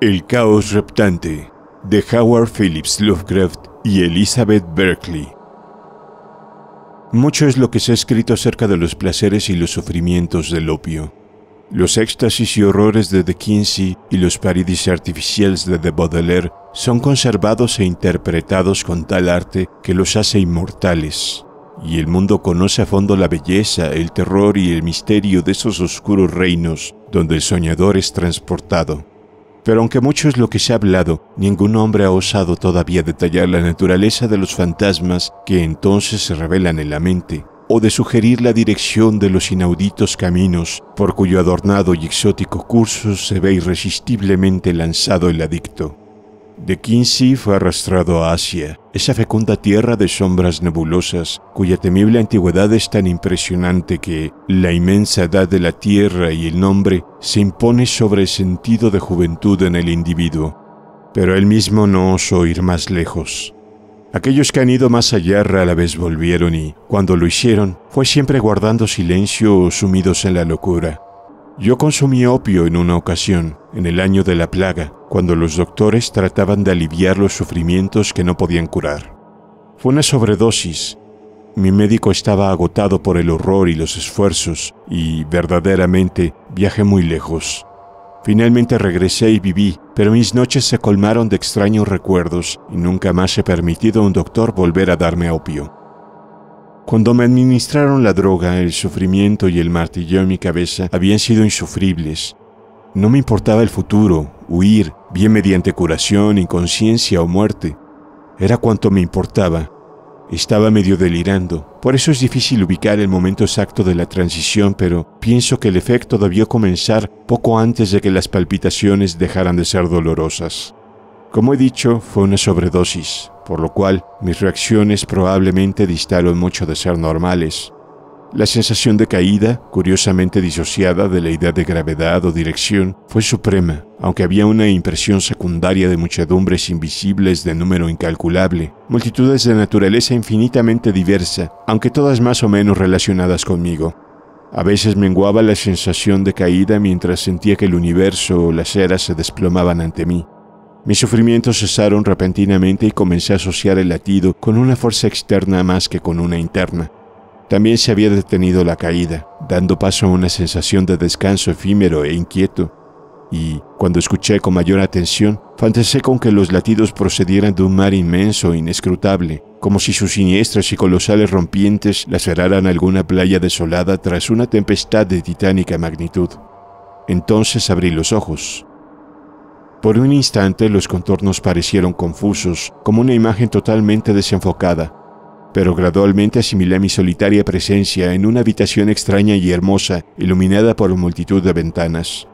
El caos reptante de Howard Phillips Lovecraft y Elizabeth Berkeley. Mucho es lo que se ha escrito acerca de los placeres y los sufrimientos del opio, los éxtasis y horrores de De Quincey y los paradis artificiales de De Baudelaire son conservados e interpretados con tal arte que los hace inmortales, y el mundo conoce a fondo la belleza, el terror y el misterio de esos oscuros reinos donde el soñador es transportado. Pero aunque mucho es lo que se ha hablado, ningún hombre ha osado todavía detallar la naturaleza de los fantasmas que entonces se revelan en la mente, o de sugerir la dirección de los inauditos caminos por cuyo adornado y exótico curso se ve irresistiblemente lanzado el adicto. De Quincy fue arrastrado a Asia, esa fecunda tierra de sombras nebulosas, cuya temible antigüedad es tan impresionante que la inmensa edad de la tierra y el nombre se impone sobre el sentido de juventud en el individuo. Pero él mismo no osó ir más lejos. Aquellos que han ido más allá la vez volvieron y, cuando lo hicieron, fue siempre guardando silencio o sumidos en la locura. Yo consumí opio en una ocasión, en el año de la plaga, cuando los doctores trataban de aliviar los sufrimientos que no podían curar. Fue una sobredosis. Mi médico estaba agotado por el horror y los esfuerzos, y verdaderamente viajé muy lejos. Finalmente regresé y viví, pero mis noches se colmaron de extraños recuerdos y nunca más he permitido a un doctor volver a darme opio. Cuando me administraron la droga, el sufrimiento y el martillo en mi cabeza habían sido insufribles. No me importaba el futuro, huir, bien mediante curación, inconsciencia o muerte. Era cuanto me importaba. Estaba medio delirando, por eso es difícil ubicar el momento exacto de la transición, pero pienso que el efecto debió comenzar poco antes de que las palpitaciones dejaran de ser dolorosas. Como he dicho, fue una sobredosis, por lo cual mis reacciones probablemente distaron mucho de ser normales. La sensación de caída, curiosamente disociada de la idea de gravedad o dirección, fue suprema, aunque había una impresión secundaria de muchedumbres invisibles de número incalculable, multitudes de naturaleza infinitamente diversa, aunque todas más o menos relacionadas conmigo. A veces menguaba la sensación de caída mientras sentía que el universo o las eras se desplomaban ante mí. Mis sufrimientos cesaron repentinamente y comencé a asociar el latido con una fuerza externa más que con una interna. También se había detenido la caída, dando paso a una sensación de descanso efímero e inquieto, y, cuando escuché con mayor atención, fantasé con que los latidos procedieran de un mar inmenso e inescrutable, como si sus siniestras y colosales rompientes laceraran alguna playa desolada tras una tempestad de titánica magnitud. Entonces abrí los ojos. Por un instante los contornos parecieron confusos, como una imagen totalmente desenfocada, pero gradualmente asimilé mi solitaria presencia en una habitación extraña y hermosa, iluminada por multitud de ventanas.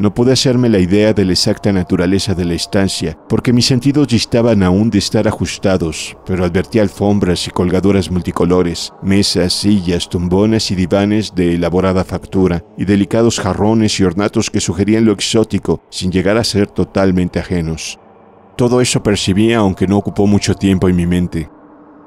No pude hacerme la idea de la exacta naturaleza de la estancia, porque mis sentidos distaban aún de estar ajustados, pero advertí alfombras y colgaduras multicolores, mesas, sillas, tumbones y divanes de elaborada factura, y delicados jarrones y ornatos que sugerían lo exótico, sin llegar a ser totalmente ajenos. Todo eso percibía aunque no ocupó mucho tiempo en mi mente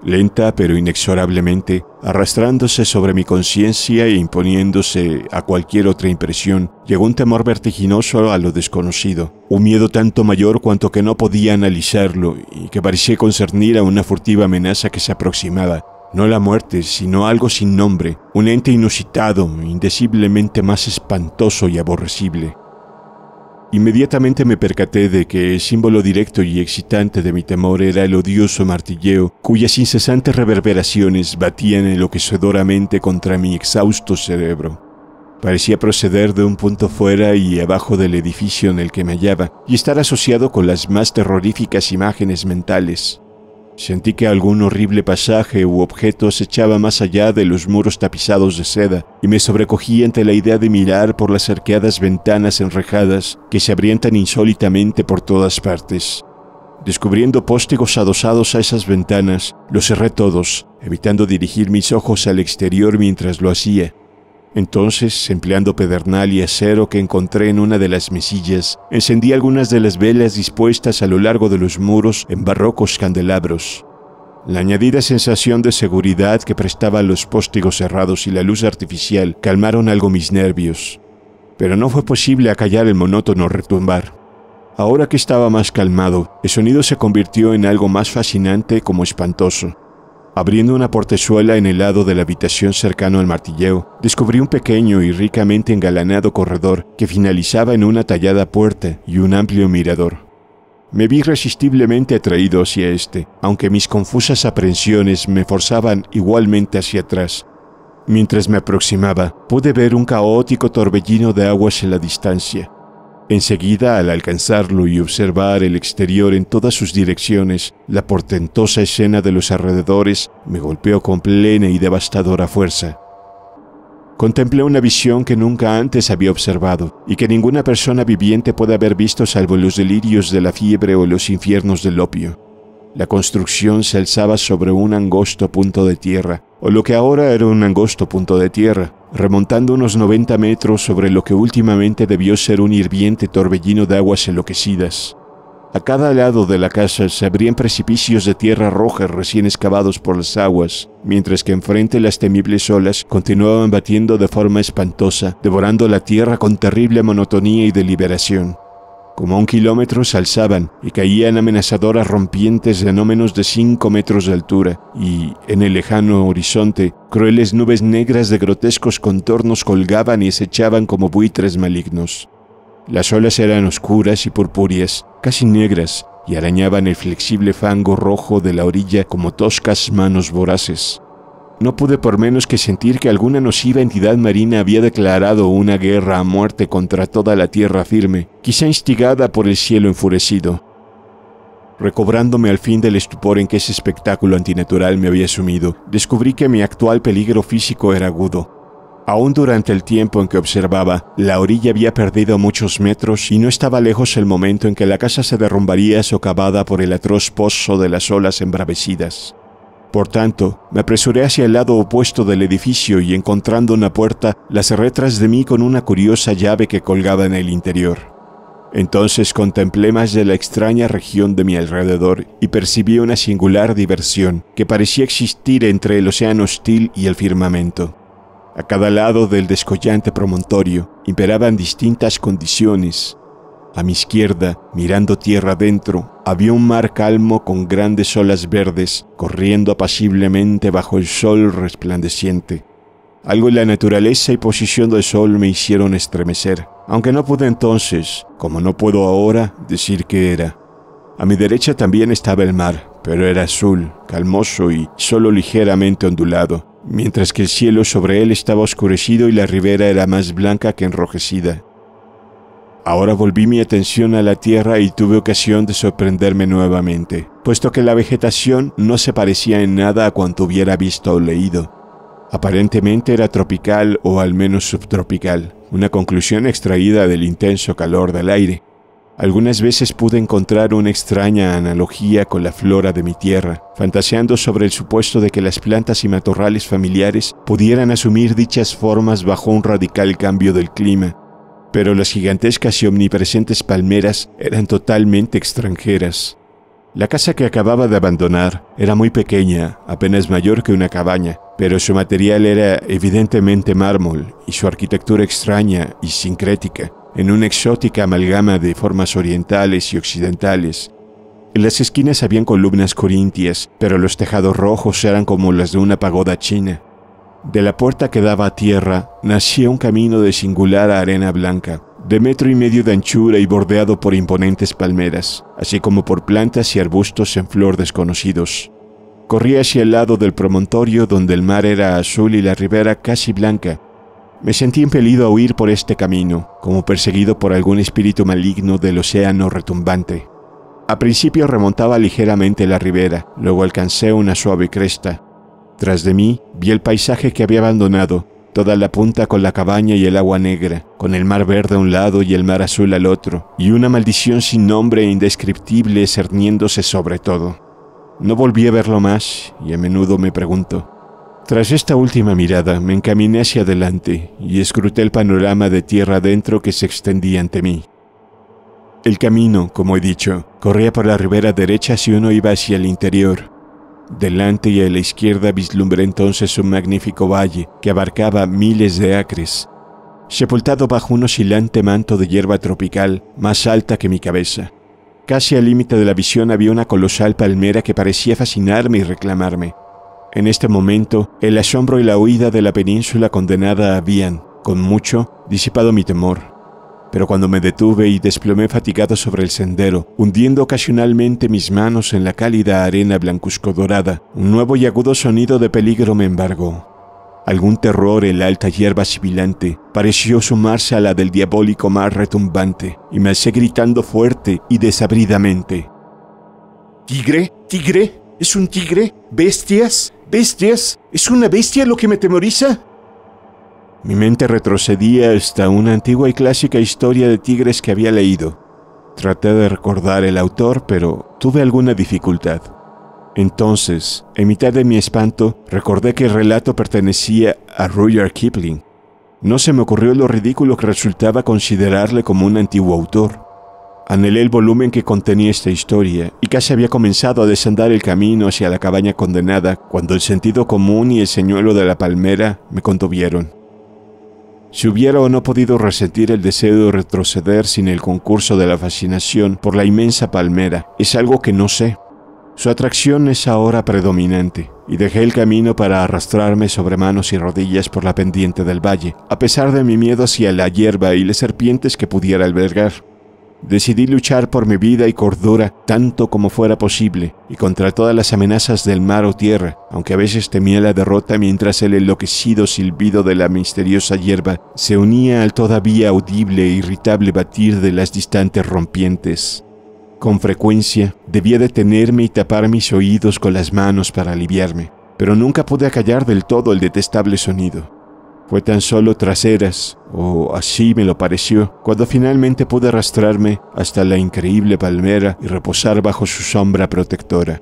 lenta pero inexorablemente, arrastrándose sobre mi conciencia e imponiéndose a cualquier otra impresión, llegó un temor vertiginoso a lo desconocido, un miedo tanto mayor cuanto que no podía analizarlo y que parecía concernir a una furtiva amenaza que se aproximaba, no la muerte, sino algo sin nombre, un ente inusitado, indeciblemente más espantoso y aborrecible. Inmediatamente me percaté de que el símbolo directo y excitante de mi temor era el odioso martilleo cuyas incesantes reverberaciones batían enloquecedoramente contra mi exhausto cerebro. Parecía proceder de un punto fuera y abajo del edificio en el que me hallaba y estar asociado con las más terroríficas imágenes mentales. Sentí que algún horrible pasaje u objeto se echaba más allá de los muros tapizados de seda, y me sobrecogí ante la idea de mirar por las arqueadas ventanas enrejadas que se abrían tan insólitamente por todas partes. Descubriendo póstigos adosados a esas ventanas, los cerré todos, evitando dirigir mis ojos al exterior mientras lo hacía, entonces, empleando pedernal y acero que encontré en una de las mesillas, encendí algunas de las velas dispuestas a lo largo de los muros en barrocos candelabros. La añadida sensación de seguridad que prestaban los póstigos cerrados y la luz artificial calmaron algo mis nervios, pero no fue posible acallar el monótono retumbar. Ahora que estaba más calmado, el sonido se convirtió en algo más fascinante como espantoso. Abriendo una portezuela en el lado de la habitación cercano al martilleo, descubrí un pequeño y ricamente engalanado corredor que finalizaba en una tallada puerta y un amplio mirador. Me vi irresistiblemente atraído hacia este, aunque mis confusas aprensiones me forzaban igualmente hacia atrás. Mientras me aproximaba, pude ver un caótico torbellino de aguas en la distancia, Enseguida, al alcanzarlo y observar el exterior en todas sus direcciones, la portentosa escena de los alrededores me golpeó con plena y devastadora fuerza. Contemplé una visión que nunca antes había observado y que ninguna persona viviente puede haber visto salvo los delirios de la fiebre o los infiernos del opio. La construcción se alzaba sobre un angosto punto de tierra, o lo que ahora era un angosto punto de tierra, remontando unos 90 metros sobre lo que últimamente debió ser un hirviente torbellino de aguas enloquecidas. A cada lado de la casa se abrían precipicios de tierra roja recién excavados por las aguas, mientras que enfrente las temibles olas continuaban batiendo de forma espantosa, devorando la tierra con terrible monotonía y deliberación. Como a un kilómetro se alzaban y caían amenazadoras rompientes de no menos de 5 metros de altura, y, en el lejano horizonte, crueles nubes negras de grotescos contornos colgaban y se echaban como buitres malignos. Las olas eran oscuras y purpúreas, casi negras, y arañaban el flexible fango rojo de la orilla como toscas manos voraces no pude por menos que sentir que alguna nociva entidad marina había declarado una guerra a muerte contra toda la tierra firme, quizá instigada por el cielo enfurecido. Recobrándome al fin del estupor en que ese espectáculo antinatural me había sumido, descubrí que mi actual peligro físico era agudo. Aún durante el tiempo en que observaba, la orilla había perdido muchos metros y no estaba lejos el momento en que la casa se derrumbaría socavada por el atroz pozo de las olas embravecidas. Por tanto, me apresuré hacia el lado opuesto del edificio y encontrando una puerta, la cerré tras de mí con una curiosa llave que colgaba en el interior. Entonces contemplé más de la extraña región de mi alrededor y percibí una singular diversión que parecía existir entre el océano hostil y el firmamento. A cada lado del descollante promontorio imperaban distintas condiciones, a mi izquierda, mirando tierra adentro, había un mar calmo con grandes olas verdes corriendo apaciblemente bajo el sol resplandeciente. Algo en la naturaleza y posición del sol me hicieron estremecer, aunque no pude entonces, como no puedo ahora, decir qué era. A mi derecha también estaba el mar, pero era azul, calmoso y solo ligeramente ondulado, mientras que el cielo sobre él estaba oscurecido y la ribera era más blanca que enrojecida. Ahora volví mi atención a la tierra y tuve ocasión de sorprenderme nuevamente, puesto que la vegetación no se parecía en nada a cuanto hubiera visto o leído. Aparentemente era tropical o al menos subtropical, una conclusión extraída del intenso calor del aire. Algunas veces pude encontrar una extraña analogía con la flora de mi tierra, fantaseando sobre el supuesto de que las plantas y matorrales familiares pudieran asumir dichas formas bajo un radical cambio del clima, pero las gigantescas y omnipresentes palmeras eran totalmente extranjeras. La casa que acababa de abandonar era muy pequeña, apenas mayor que una cabaña, pero su material era evidentemente mármol y su arquitectura extraña y sincrética, en una exótica amalgama de formas orientales y occidentales. En las esquinas habían columnas corintias, pero los tejados rojos eran como las de una pagoda china. De la puerta que daba a tierra nacía un camino de singular arena blanca, de metro y medio de anchura y bordeado por imponentes palmeras, así como por plantas y arbustos en flor desconocidos. Corría hacia el lado del promontorio donde el mar era azul y la ribera casi blanca. Me sentí impelido a huir por este camino, como perseguido por algún espíritu maligno del océano retumbante. A principio remontaba ligeramente la ribera, luego alcancé una suave cresta, tras de mí, vi el paisaje que había abandonado, toda la punta con la cabaña y el agua negra, con el mar verde a un lado y el mar azul al otro, y una maldición sin nombre e indescriptible cerniéndose sobre todo. No volví a verlo más, y a menudo me pregunto, tras esta última mirada me encaminé hacia adelante y escruté el panorama de tierra adentro que se extendía ante mí. El camino, como he dicho, corría por la ribera derecha si uno iba hacia el interior, Delante y a la izquierda vislumbré entonces un magnífico valle que abarcaba miles de acres, sepultado bajo un oscilante manto de hierba tropical más alta que mi cabeza. Casi al límite de la visión había una colosal palmera que parecía fascinarme y reclamarme. En este momento, el asombro y la huida de la península condenada habían, con mucho, disipado mi temor. Pero cuando me detuve y desplomé fatigado sobre el sendero, hundiendo ocasionalmente mis manos en la cálida arena blancuzco-dorada, un nuevo y agudo sonido de peligro me embargó. Algún terror en la alta hierba sibilante pareció sumarse a la del diabólico mar retumbante, y me alcé gritando fuerte y desabridamente. ¿Tigre? ¿Tigre? ¿Es un tigre? ¿Bestias? ¿Bestias? ¿Es una bestia lo que me temoriza? Mi mente retrocedía hasta una antigua y clásica historia de tigres que había leído. Traté de recordar el autor, pero tuve alguna dificultad. Entonces, en mitad de mi espanto, recordé que el relato pertenecía a Rudyard Kipling. No se me ocurrió lo ridículo que resultaba considerarle como un antiguo autor. Anhelé el volumen que contenía esta historia y casi había comenzado a desandar el camino hacia la cabaña condenada cuando el sentido común y el señuelo de la palmera me contuvieron. Si hubiera o no podido resentir el deseo de retroceder sin el concurso de la fascinación por la inmensa palmera, es algo que no sé. Su atracción es ahora predominante, y dejé el camino para arrastrarme sobre manos y rodillas por la pendiente del valle, a pesar de mi miedo hacia la hierba y las serpientes que pudiera albergar. Decidí luchar por mi vida y cordura tanto como fuera posible y contra todas las amenazas del mar o tierra, aunque a veces temía la derrota mientras el enloquecido silbido de la misteriosa hierba se unía al todavía audible e irritable batir de las distantes rompientes. Con frecuencia debía detenerme y tapar mis oídos con las manos para aliviarme, pero nunca pude acallar del todo el detestable sonido fue tan solo traseras, o así me lo pareció, cuando finalmente pude arrastrarme hasta la increíble palmera y reposar bajo su sombra protectora.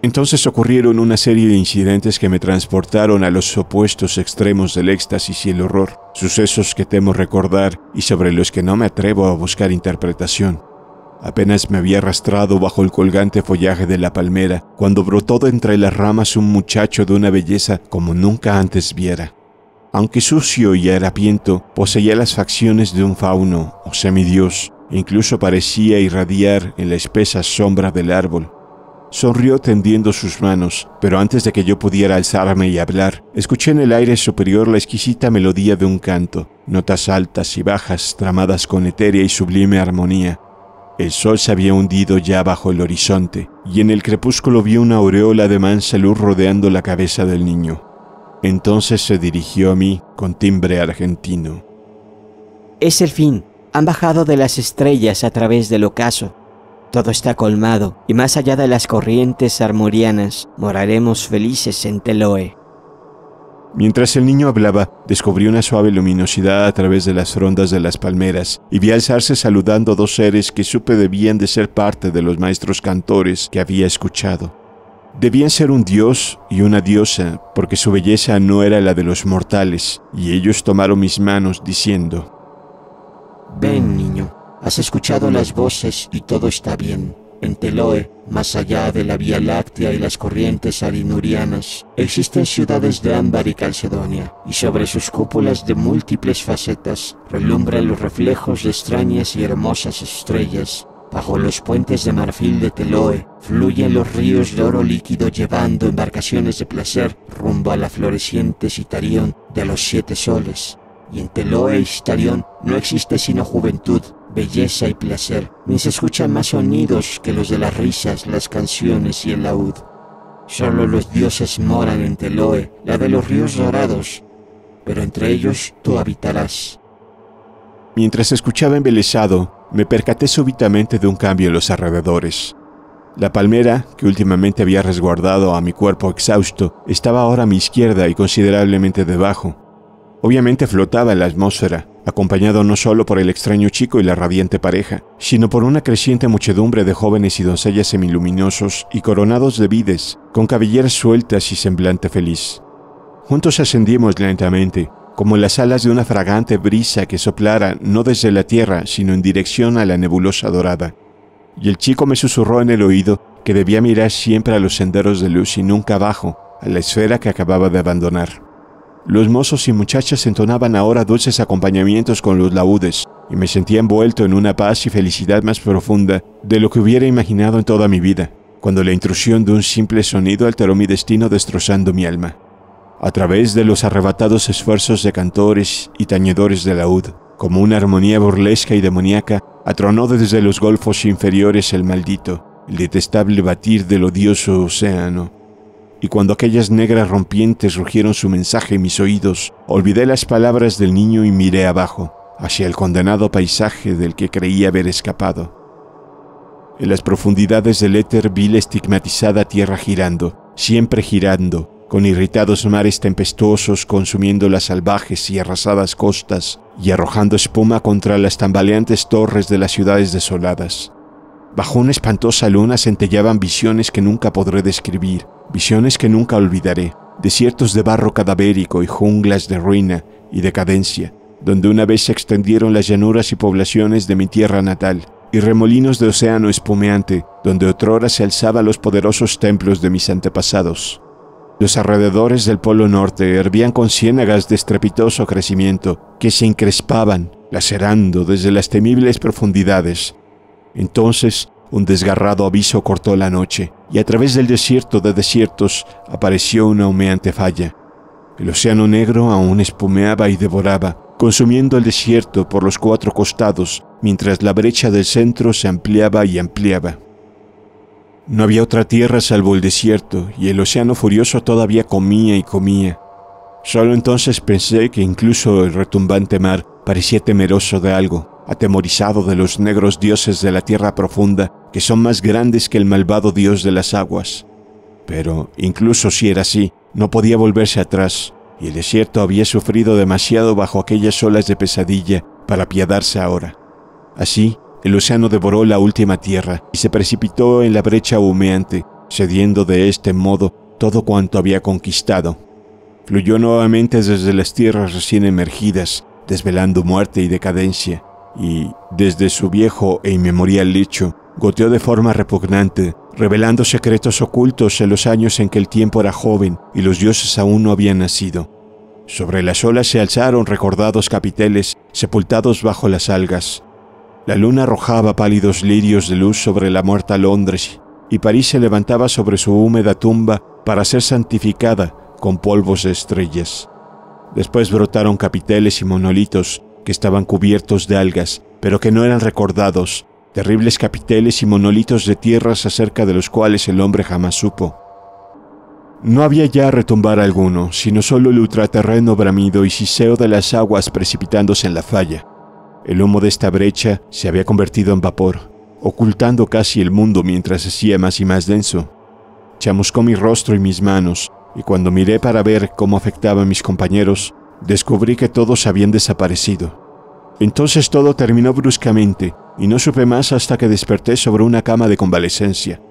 Entonces ocurrieron una serie de incidentes que me transportaron a los opuestos extremos del éxtasis y el horror, sucesos que temo recordar y sobre los que no me atrevo a buscar interpretación. Apenas me había arrastrado bajo el colgante follaje de la palmera, cuando brotó de entre las ramas un muchacho de una belleza como nunca antes viera. Aunque sucio y harapiento, poseía las facciones de un fauno o semidios, incluso parecía irradiar en la espesa sombra del árbol. Sonrió tendiendo sus manos, pero antes de que yo pudiera alzarme y hablar, escuché en el aire superior la exquisita melodía de un canto, notas altas y bajas tramadas con etérea y sublime armonía. El sol se había hundido ya bajo el horizonte, y en el crepúsculo vi una aureola de mansa luz rodeando la cabeza del niño. Entonces se dirigió a mí con timbre argentino. Es el fin. Han bajado de las estrellas a través del ocaso. Todo está colmado, y más allá de las corrientes armorianas, moraremos felices en Teloe. Mientras el niño hablaba, descubrí una suave luminosidad a través de las rondas de las palmeras y vi alzarse saludando dos seres que supe debían de ser parte de los maestros cantores que había escuchado. Debían ser un dios y una diosa, porque su belleza no era la de los mortales, y ellos tomaron mis manos diciendo, Ven, niño, has escuchado las voces y todo está bien. En Teloe, más allá de la Vía Láctea y las corrientes arinurianas, existen ciudades de ámbar y calcedonia, y sobre sus cúpulas de múltiples facetas relumbran los reflejos de extrañas y hermosas estrellas bajo los puentes de marfil de Teloe, fluyen los ríos de oro líquido llevando embarcaciones de placer rumbo a la floreciente Citarión de los siete soles. Y en Teloe y Citarión no existe sino juventud, belleza y placer, ni se escuchan más sonidos que los de las risas, las canciones y el laúd. Solo los dioses moran en Teloe, la de los ríos dorados, pero entre ellos tú habitarás. Mientras escuchaba embelesado, me percaté súbitamente de un cambio en los alrededores. La palmera, que últimamente había resguardado a mi cuerpo exhausto, estaba ahora a mi izquierda y considerablemente debajo. Obviamente flotaba en la atmósfera, acompañado no solo por el extraño chico y la radiante pareja, sino por una creciente muchedumbre de jóvenes y doncellas semiluminosos y coronados de vides, con cabelleras sueltas y semblante feliz. Juntos ascendimos lentamente, como las alas de una fragante brisa que soplara no desde la tierra, sino en dirección a la nebulosa dorada. Y el chico me susurró en el oído que debía mirar siempre a los senderos de luz y nunca abajo, a la esfera que acababa de abandonar. Los mozos y muchachas entonaban ahora dulces acompañamientos con los laúdes, y me sentía envuelto en una paz y felicidad más profunda de lo que hubiera imaginado en toda mi vida, cuando la intrusión de un simple sonido alteró mi destino destrozando mi alma a través de los arrebatados esfuerzos de cantores y tañedores de laúd. Como una armonía burlesca y demoníaca, atronó desde los golfos inferiores el maldito, el detestable batir del odioso océano. Y cuando aquellas negras rompientes rugieron su mensaje en mis oídos, olvidé las palabras del niño y miré abajo, hacia el condenado paisaje del que creía haber escapado. En las profundidades del éter vi la estigmatizada tierra girando, siempre girando, con irritados mares tempestuosos consumiendo las salvajes y arrasadas costas y arrojando espuma contra las tambaleantes torres de las ciudades desoladas. Bajo una espantosa luna centellaban visiones que nunca podré describir, visiones que nunca olvidaré, desiertos de barro cadavérico y junglas de ruina y decadencia, donde una vez se extendieron las llanuras y poblaciones de mi tierra natal, y remolinos de océano espumeante, donde otrora se alzaban los poderosos templos de mis antepasados. Los alrededores del Polo Norte hervían con ciénagas de estrepitoso crecimiento que se encrespaban, lacerando desde las temibles profundidades. Entonces, un desgarrado aviso cortó la noche, y a través del desierto de desiertos apareció una humeante falla. El océano negro aún espumeaba y devoraba, consumiendo el desierto por los cuatro costados, mientras la brecha del centro se ampliaba y ampliaba. No había otra tierra salvo el desierto, y el océano furioso todavía comía y comía. Solo entonces pensé que incluso el retumbante mar parecía temeroso de algo, atemorizado de los negros dioses de la tierra profunda, que son más grandes que el malvado dios de las aguas. Pero, incluso si era así, no podía volverse atrás, y el desierto había sufrido demasiado bajo aquellas olas de pesadilla para apiadarse ahora. Así el océano devoró la última tierra y se precipitó en la brecha humeante, cediendo de este modo todo cuanto había conquistado. Fluyó nuevamente desde las tierras recién emergidas, desvelando muerte y decadencia, y, desde su viejo e inmemorial lecho, goteó de forma repugnante, revelando secretos ocultos en los años en que el tiempo era joven y los dioses aún no habían nacido. Sobre las olas se alzaron recordados capiteles sepultados bajo las algas, la luna arrojaba pálidos lirios de luz sobre la muerta Londres, y París se levantaba sobre su húmeda tumba para ser santificada con polvos de estrellas. Después brotaron capiteles y monolitos que estaban cubiertos de algas, pero que no eran recordados, terribles capiteles y monolitos de tierras acerca de los cuales el hombre jamás supo. No había ya retumbar alguno, sino solo el ultraterreno bramido y siseo de las aguas precipitándose en la falla. El humo de esta brecha se había convertido en vapor, ocultando casi el mundo mientras se hacía más y más denso. Chamuscó mi rostro y mis manos, y cuando miré para ver cómo afectaba a mis compañeros, descubrí que todos habían desaparecido. Entonces todo terminó bruscamente, y no supe más hasta que desperté sobre una cama de convalecencia,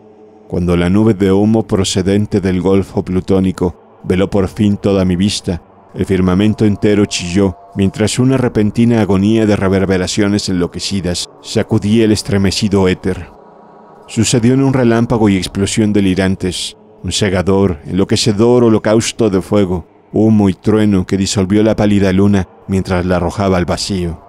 cuando la nube de humo procedente del Golfo Plutónico veló por fin toda mi vista el firmamento entero chilló mientras una repentina agonía de reverberaciones enloquecidas sacudía el estremecido éter. Sucedió en un relámpago y explosión delirantes, un segador, enloquecedor holocausto de fuego, humo y trueno que disolvió la pálida luna mientras la arrojaba al vacío.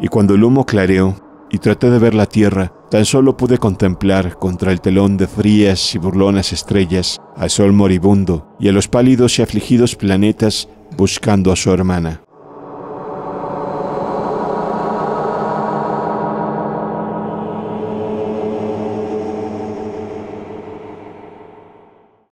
Y cuando el humo clareó y traté de ver la tierra, Tan solo pude contemplar contra el telón de frías y burlonas estrellas al sol moribundo y a los pálidos y afligidos planetas buscando a su hermana.